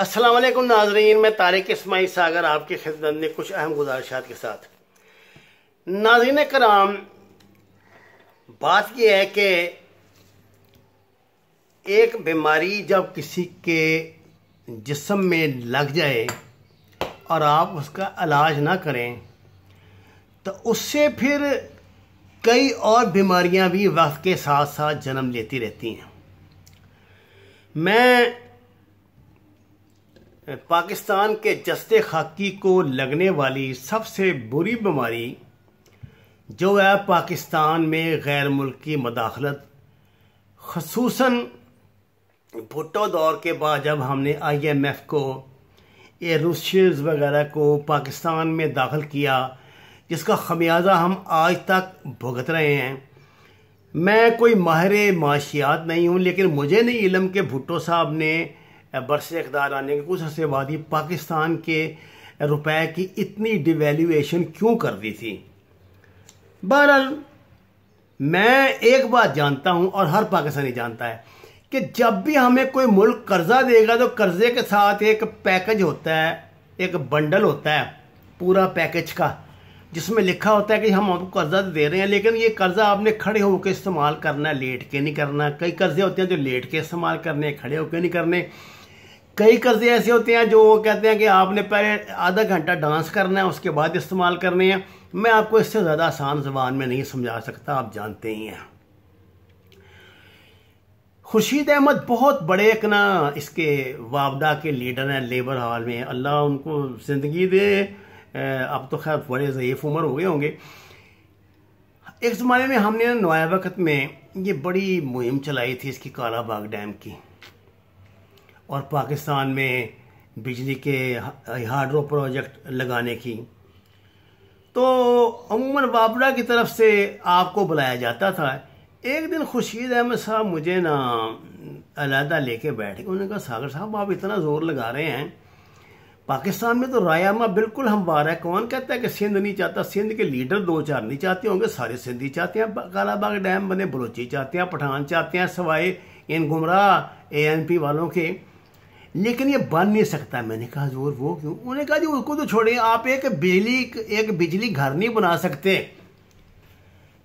असलम नाजरीन मैं तारिक इसमाई सागर आपके खिदमत में कुछ अहम गुजारिशात के साथ नाजरीन कराम बात यह है कि एक बीमारी जब किसी के जिसम में लग जाए और आप उसका इलाज ना करें तो उससे फिर कई और बीमारियां भी वक्त के साथ साथ जन्म लेती रहती हैं मैं पाकिस्तान के जस्ते खाकी को लगने वाली सबसे बुरी बीमारी जो है पाकिस्तान में गैर मुल्की मदाखलत खसूस भुट्टो दौर के बाद जब हमने आई एम एफ को एरूशियज वगैरह को पाकिस्तान में दाखिल किया जिसका खमियाजा हम आज तक भुगत रहे हैं मैं कोई माहिर माशियात नहीं हूँ लेकिन मुझे नहीं इलम के भुट्टो साहब ने बरस अकदार आने के कुछ अरसे बाद ही पाकिस्तान के रुपए की इतनी डिवेल्यूएशन क्यों कर दी थी बहरहाल मैं एक बात जानता हूं और हर पाकिस्तानी जानता है कि जब भी हमें कोई मुल्क कर्जा देगा तो कर्जे के साथ एक पैकेज होता है एक बंडल होता है पूरा पैकेज का जिसमें लिखा होता है कि हम आपको कर्जा दे रहे हैं लेकिन ये कर्जा आपने खड़े होकर इस्तेमाल करना है लेट के नहीं करना कई कर्जे होते हैं जो लेट के इस्तेमाल करने खड़े होकर नहीं करने कई कर्जे ऐसे होते हैं जो कहते हैं कि आपने पहले आधा घंटा डांस करना है उसके बाद इस्तेमाल करने हैं मैं आपको इससे ज़्यादा आसान जबान में नहीं समझा सकता आप जानते ही हैं खुर्शीद अहमद बहुत बड़े एक ना इसके वाबदा के लीडर हैं लेबर हॉल में अल्लाह उनको ज़िंदगी दे अब तो खैर बड़े ज़यीफ उम्र हो गए होंगे एक ज़माने में हमने नया वक्त में ये बड़ी मुहिम चलाई थी इसकी कालाबाग डैम की और पाकिस्तान में बिजली के हाइड्रो प्रोजेक्ट लगाने की तो अमूमन बाबरा की तरफ से आपको बुलाया जाता था एक दिन खुर्शीद अहमद साहब मुझे ना अलहदा लेके बैठ गए उन्होंने कहा सागर साहब आप इतना ज़ोर लगा रहे हैं पाकिस्तान में तो रायामा बिल्कुल हम बार है कौन कहता है कि सिंध नहीं चाहता सिंध के लीडर दो चार नहीं चाहते होंगे सारे सिंधी चाहते हैं कालाबाग डैम बने बलोची चाहते हैं पठान चाहते हैं सवाए इन गुमराह पी वालों के लेकिन ये बन नहीं सकता मैंने कहा जोर वो क्यों उन्होंने कहा जी उसको तो छोड़े आप एक बिजली एक बिजली घर नहीं बना सकते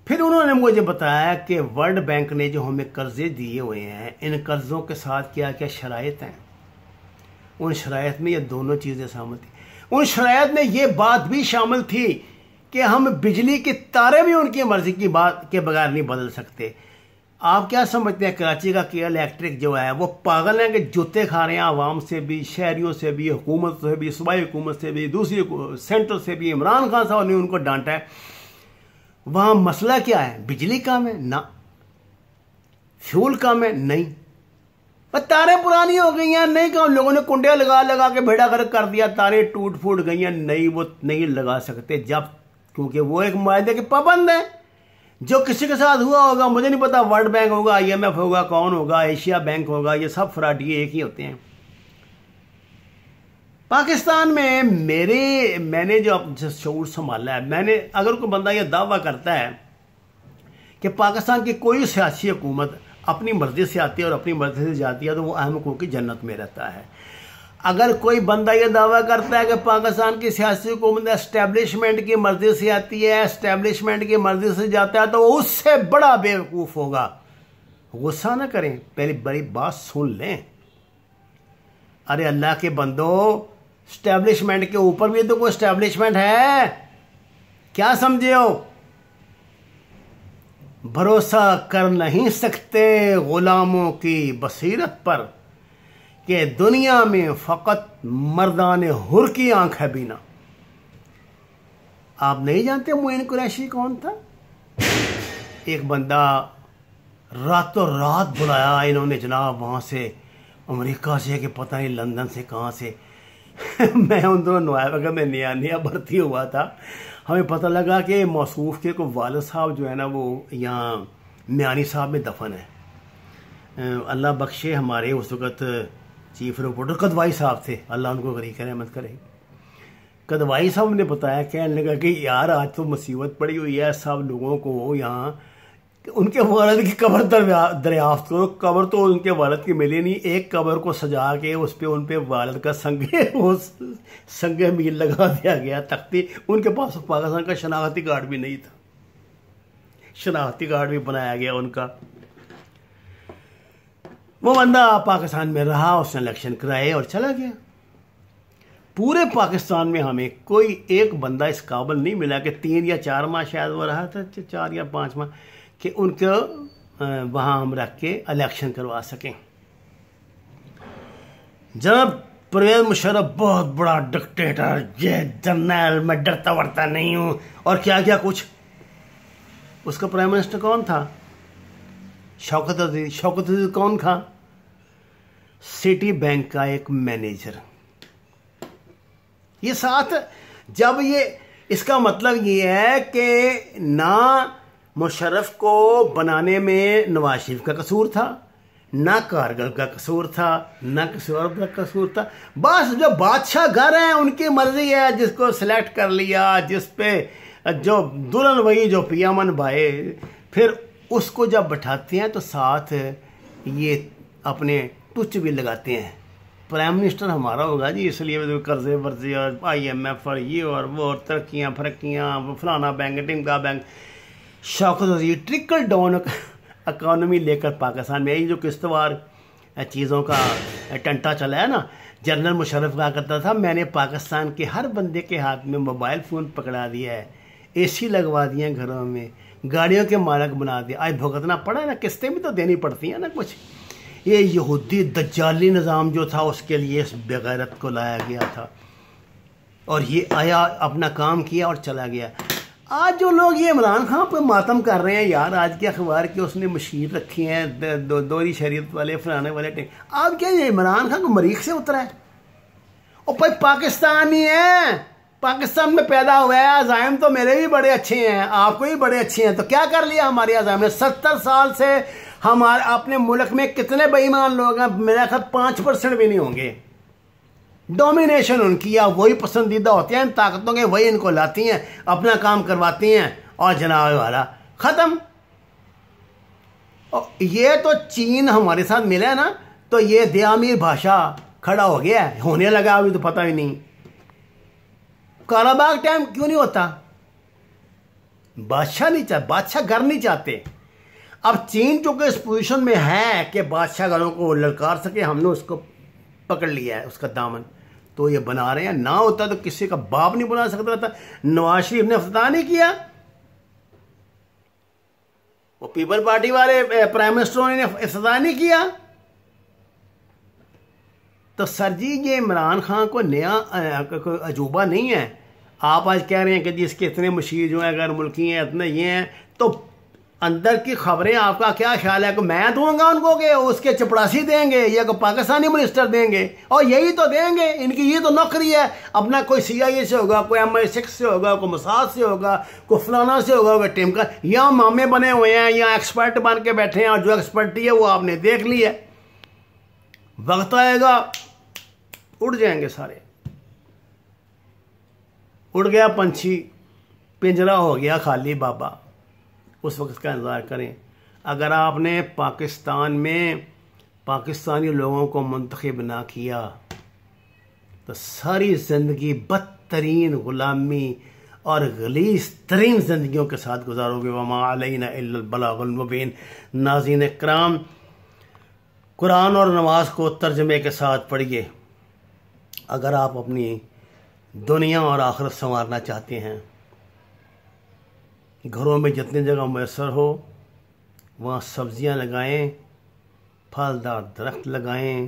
फिर उन्होंने मुझे बताया कि वर्ल्ड बैंक ने जो हमें कर्जे दिए हुए हैं इन कर्जों के साथ क्या क्या शराइत हैं उन शरात में ये दोनों चीज़ें शामिल थी उन शरात में ये बात भी शामिल थी कि हम बिजली के तारे भी उनकी मर्जी की बात के बगैर नहीं बदल सकते आप क्या समझते हैं कराची का के इलेक्ट्रिक जो है वो पागल हैं कि जूते खा रहे हैं आवाम से भी शहरीों से भी हुकूमत से भी सूबाई हुकूमत से भी दूसरी सेंटर से भी इमरान खान साहब ने उनको डांटा है वहाँ मसला क्या है बिजली कम है ना फ्यूल कम है नहीं तारे पुरानी हो गई हैं नहीं कहा लोगों ने कुंडिया लगा लगा के भेड़ा गर्क कर दिया तारे टूट फूट गई हैं नहीं वो नहीं लगा सकते जब क्योंकि वो एक मायदे के पाबंद है जो किसी के साथ हुआ होगा मुझे नहीं पता वर्ल्ड बैंक होगा आईएमएफ होगा कौन होगा एशिया बैंक होगा ये सब फ्राडिए एक ही होते हैं पाकिस्तान में मेरे मैंने जो शूर संभाला है मैंने अगर कोई बंदा यह दावा करता है कि पाकिस्तान की कोई सियासी हुकूमत अपनी मर्ज़ी से आती है और अपनी मर्ज़ी से जाती है तो वो अहम को की जन्नत में रहता है अगर कोई बंदा ये दावा करता है कि पाकिस्तान की सियासी हुकूमत इस्टेब्लिशमेंट की मर्ज़ी से आती है इस्टेब्लिशमेंट की मर्ज़ी से जाता है तो वो उससे बड़ा बेवकूफ़ होगा गुस्सा ना करें पहले बड़ी बात सुन लें अरे अल्लाह के बंदो स्टैब्लिशमेंट के ऊपर भी तो कोई स्टैब्लिशमेंट है क्या समझे हो भरोसा कर नहीं सकते गुलामों की बसीरत पर कि दुनिया में फ़कत मर्दान हुर की आंख है बीना आप नहीं जानते मोइन कुरैशी कौन था एक बंदा रातों रात बुलाया इन्होंने जनाब वहां से अमेरिका से कि पता नहीं लंदन से कहां से मैं उन दोनों नोया में नया नया भर्ती हुआ था हमें पता लगा कि मौसूफ के को वाल साहब जो है ना वो यहाँ म्यानी साहब में दफन है अल्लाह बख्शे हमारे उस वक़्त चीफ रिपोर्टर कदवाई साहब थे अल्लाह उनको करें मत करे कदवाई साहब ने बताया कहने लगा कि यार आज तो मुसीबत पड़ी हुई है सब लोगों को यहाँ उनके वालद की कबर दरियाफ्त करो कबर तो उनके वालद की मिली नहीं एक कबर को सजा के उस पर उन पर वालद का संग संग मील लगा दिया गया तख्ती उनके पास पाकिस्तान का शनाख्ती कार्ड भी नहीं था शनाख्ती कार्ड भी बनाया गया उनका वो बंदा पाकिस्तान में रहा उसने इलेक्शन कराए और चला गया पूरे पाकिस्तान में हमें कोई एक बंदा इस काबल नहीं मिला कि तीन या चार माह शायद वो रहा था चार या पाँच माह कि उनको वहाँ हम रख के इलेक्शन करवा सकें जनाब परवेज मुशरफ बहुत बड़ा डिक्टेटर ये जनरल मैं डरता वरता नहीं हूँ और क्या क्या कुछ उसका प्राइम मिनिस्टर कौन था शौकत अजीज शौकत अजीज कौन था सिटी बैंक का एक मैनेजर ये साथ जब ये इसका मतलब ये है कि ना मुशरफ़ को बनाने में नवाज शरीफ का कसूर था ना कारगल का कसूर था ना किसी और का कसूर था बस जो बादशाह घर हैं उनकी मर्जी है जिसको सिलेक्ट कर लिया जिस पे जो दुल्हन वही जो पियामन भाई फिर उसको जब बैठाते हैं तो साथ ये अपने टुच भी लगाते हैं प्राइम मिनिस्टर हमारा होगा जी इसलिए तो कर्जे वर्जे और आई एम एफ और ये और वो और तरक्याँ फरक्याँ फलाना बैंक टिमका बैंक शौकत वजी ट्रिकल डाउन इकानमी लेकर पाकिस्तान में यही जो किस्तवार चीज़ों का टंटा चला है ना जनरल मुशरफ कहा करता था मैंने पाकिस्तान के हर बंदे के हाथ में मोबाइल फ़ोन पकड़ा दिया है एसी लगवा दिए हैं घरों में गाड़ियों के मालक बना दिया आज भुगतना पड़ा है ना किस्तें भी तो देनी पड़ती हैं ना कुछ ये यहूदी दज्जाली निज़ाम जो था उसके लिए इस बेगैरत को लाया गया था और ये आया अपना काम किया और चला गया आज जो लोग ये इमरान खान पर मातम कर रहे हैं यार आज के अखबार की उसने मशीन रखी है दो, दोरी शरीयत वाले फलाने वाले आप क्या ये इमरान खान को मरीख से उतरा है और भाई पाकिस्तानी है पाकिस्तान में पैदा हुआ है अजायम तो मेरे भी बड़े अच्छे हैं आपको भी बड़े अच्छे हैं तो क्या कर लिया हमारे अजायम ने सत्तर साल से हमारे अपने मुल्क में कितने बेईमान लोग हैं मेरा ख्याल पाँच परसेंट भी नहीं होंगे डोमिनेशन उनकी या वही पसंदीदा होती हैं ताकतों के वही इनको लाती हैं अपना काम करवाती हैं और जनाब वाला ख़त्म ये तो चीन हमारे साथ मिला है ना तो ये दयामीर भाषा खड़ा हो गया होने लगा अभी तो पता ही नहीं कालाबाग टाइम क्यों नहीं होता बादशाह नहीं चाह बादशाह घर नहीं चाहते अब चीन चूंकि इस पोजिशन में है कि बादशाह घरों को ललकार सके हमने उसको पकड़ लिया है उसका दामन तो ये बना रहे हैं ना होता तो किसी का बाप नहीं बना सकता था नवाज शरीफ ने अफ्ताह नहीं किया वो पीपल पार्टी वाले प्राइम मिनिस्टरों ने फतह नहीं किया तो सर जी ये इमरान खान को नया अजूबा नहीं है आप आज कह रहे हैं कि जी इसके इतने मशीर जो हैं गैर मुल्की हैं इतने ये हैं तो अंदर की खबरें आपका क्या ख्याल है कि मैं दूंगा उनको के उसके चपड़ासी देंगे या को पाकिस्तानी मिनिस्टर देंगे और यही तो देंगे इनकी ये तो नौकरी है अपना कोई सी आई ए से होगा कोई एम आई सिक्स से होगा कोई मसाद से होगा कोई फलाना से होगा कोई टीम का यहाँ मामे बने हुए हैं या एक्सपर्ट बन के बैठे हैं और जो एक्सपर्टी है वो आपने देख ली है वक्त आएगा उड़ जाएंगे सारे उड़ गया पंछी पिंजरा हो गया खाली बाबा उस वक्त का इंतज़ार करें अगर आपने पाकिस्तान में पाकिस्तानी लोगों को मंतखब ना किया तो सारी ज़िंदगी बदतरीन ग़ुलामी और गलीस तरीन ज़िंदगियों के साथ गुजारोगे वमाबीन नाजीन कराम कुरान और नमाज को तर्जमे के साथ पढ़िए अगर आप अपनी दुनिया और आखिरत संवारना चाहते हैं घरों में जितनी जगह मैसर हो वहाँ सब्जियाँ लगाएं फलदार दरख्त लगाएं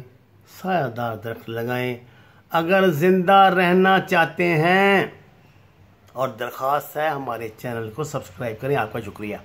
सायादार दरख्त लगाएं अगर ज़िंदा रहना चाहते हैं और दरख्वास्त है हमारे चैनल को सब्सक्राइब करें आपका शुक्रिया